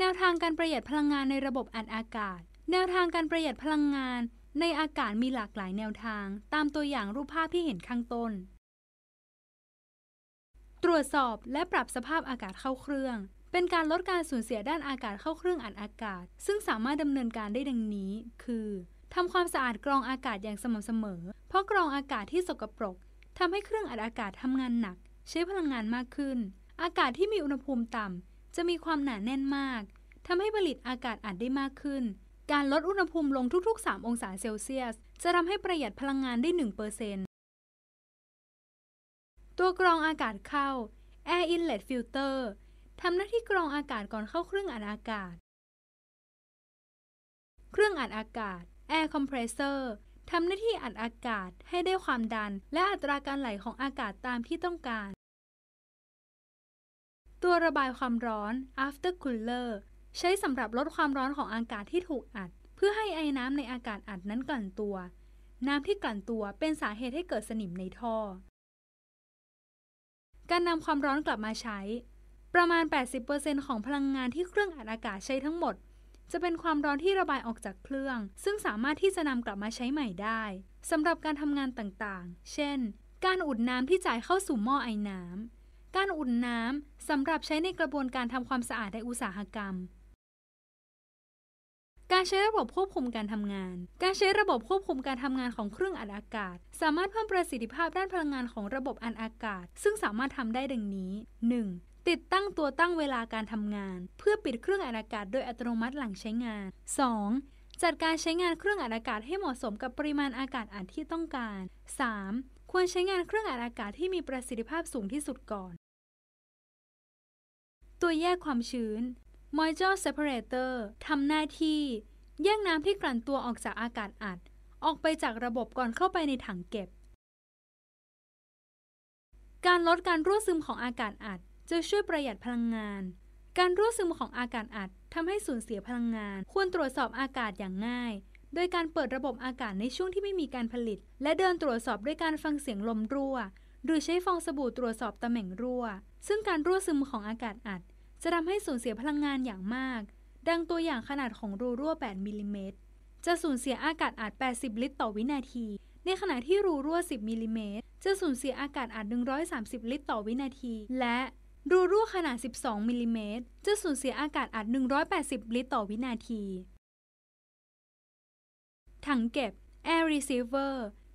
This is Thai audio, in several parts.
แนวทางการประหยัดพลังงานในระบบอัดอากาศ แนวทางการประหยัดพลังงานในอากาศมีหลากหลายแนวทาง ตามตัวอย่างรูปภาพที่เห็นข้างต้น ตรวจสอบและปรับสภาพอากาศเข้าเครื่อง เป็นการลดการสูญเสียด้านอากาศเข้าเครื่องอัดอากาศ ซึ่งสามารถดำเนินการได้ดังนี้ คือทำความสะอาดกรองอากาศอย่างสม่ำเสมอ เพราะกรองอากาศที่สกปรกทำให้เครื่องอัดอากาศทำงานหนัก ใช้พลังงานมากขึ้น อากาศที่มีอุณหภูมิต่ำจะมีความหนาแน่นมาก ทำให้ผลิตอากาศอัดได้มากขึ้น การลดอุณหภูมิลงทุก ๆ 3 องศาเซลเซียส จะทำให้ประหยัดพลังงานได้1%ตัวกรองอากาศเข้า Air Inlet Filter ทำหน้าที่กรองอากาศก่อนเข้าเครื่องอัดอากาศ เครื่องอัดอากาศ Air Compressor ทำหน้าที่อัดอากาศให้ได้ความดัน และอัตราการไหลของอากาศตามที่ต้องการตัวระบายความร้อน after cooler ใช้สำหรับลดความร้อนของอากาศที่ถูกอัด เพื่อให้ไอ้น้ำในอากาศอัดนั้นกลั่นตัว น้ำที่กลั่นตัวเป็นสาเหตุให้เกิดสนิมในท่อ การนำความร้อนกลับมาใช้ ประมาณ 80%ของพลังงานที่เครื่องอัดอากาศใช้ทั้งหมด จะเป็นความร้อนที่ระบายออกจากเครื่อง ซึ่งสามารถที่จะนำกลับมาใช้ใหม่ได้สำหรับการทำงานต่างๆ เช่น การอุดน้ำที่จ่ายเข้าสู่หม้อไอ้น้ำการอุ่นน้ำสำหรับใช้ในกระบวนการทำความสะอาดในอุตสาหกรรม การใช้ระบบควบคุมการทำงาน การใช้ระบบควบคุมการทำงานของเครื่องอัดอากาศ สามารถเพิ่มประสิทธิภาพด้านพลังงานของระบบอัดอากาศ ซึ่งสามารถทำได้ดังนี้ 1. ติดตั้งตัวตั้งเวลาการทำงาน เพื่อปิดเครื่องอัดอากาศโดยอัตโนมัติหลังใช้งาน 2. จัดการใช้งานเครื่องอัดอากาศให้เหมาะสมกับปริมาณอากาศอัดที่ต้องการ 3. ควรใช้งานเครื่องอัดอากาศที่มีประสิทธิภาพสูงที่สุดก่อน ตัวแยกความชื้น Moisture Separator ทำหน้าที่ แยกน้ำที่กลั่นตัวออกจากอากาศอัด ออกไปจากระบบก่อนเข้าไปในถังเก็บ การลดการรั่วซึมของอากาศอัด จะช่วยประหยัดพลังงาน การรั่วซึมของอากาศอัดทำให้สูญเสียพลังงาน ควรตรวจสอบอากาศอย่างง่ายโดยการเปิดระบบอากาศในช่วงที่ไม่มีการผลิต และเดินตรวจสอบด้วยการฟังเสียงลมรั่ว หรือใช้ฟองสบู่ตรวจสอบตำแหน่งรั่ว ซึ่งการรั่วซึมของอากาศอัด จะทำให้สูญเสียพลังงานอย่างมาก ดังตัวอย่างขนาดของรูรั่ว 8มิลิเมตรจะสูญเสียอากาศอัด 80 ลิตรต่อวินาที ในขณะที่รูรั่ว 10มิลิเมตรจะสูญเสียอากาศอัด 130 ลิตร ต่อวินาที และ รูรั่วขนาด 12มิลิเมตรจะสูญเสียอากาศอัด 180 ลิตร ต่อวินาทีถังเก็บ air receiver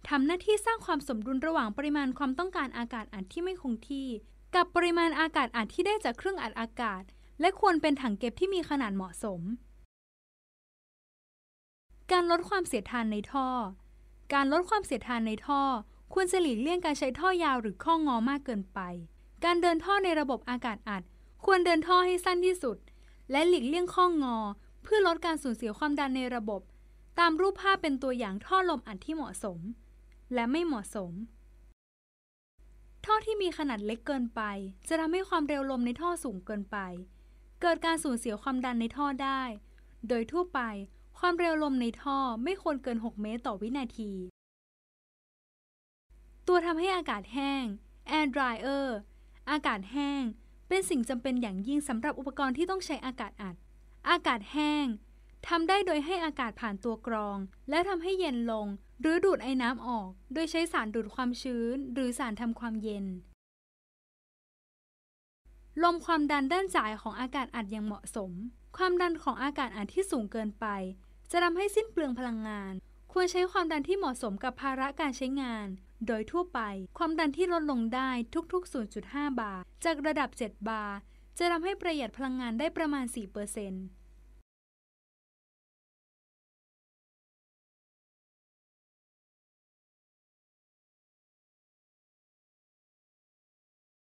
ทำหน้าที่สร้างความสมดุลระหว่างปริมาณความต้องการอากาศอัดที่ไม่คงที่ กับปริมาณอากาศอัดที่ได้จากเครื่องอัดอากาศ และควรเป็นถังเก็บที่มีขนาดเหมาะสม การลดความเสียดทานในท่อ การลดความเสียดทานในท่อควรจะหลีกเลี่ยงการใช้ท่อยาวหรือข้องอมากเกินไป การเดินท่อในระบบอากาศอัด ควรเดินท่อให้สั้นที่สุด และหลีกเลี่ยงข้องอ เพื่อลดการสูญเสียความดันในระบบตามรูปภาพเป็นตัวอย่างท่อลมอัดที่เหมาะสม และไม่เหมาะสม ท่อที่มีขนาดเล็กเกินไป จะทำให้ความเร็วลมในท่อสูงเกินไป เกิดการสูญเสียความดันในท่อได้ โดยทั่วไปความเร็วลมในท่อไม่ควรเกิน6เมตรต่อวินาทีตัวทำให้อากาศแห้ง air dryer อากาศแห้งเป็นสิ่งจำเป็นอย่างยิ่งสำหรับอุปกรณ์ที่ต้องใช้อากาศอัด อากาศแห้งทำได้โดยให้อากาศผ่านตัวกรอง และทำให้เย็นลง หรือดูดไอ้น้ำออก โดยใช้สารดูดความชื้น หรือสารทำความเย็น ลมความดันด้านจ่ายของอากาศอัดอย่างเหมาะสม ความดันของอากาศอัดที่สูงเกินไป จะทำให้สิ้นเปลืองพลังงาน ควรใช้ความดันที่เหมาะสมกับภาระการใช้งาน โดยทั่วไปความดันที่ลดลงได้ทุกๆ0.5บาร์จากระดับ 7 บาร์จะทำให้ประหยัดพลังงานได้ประมาณ4%เปอร์เซ็นต์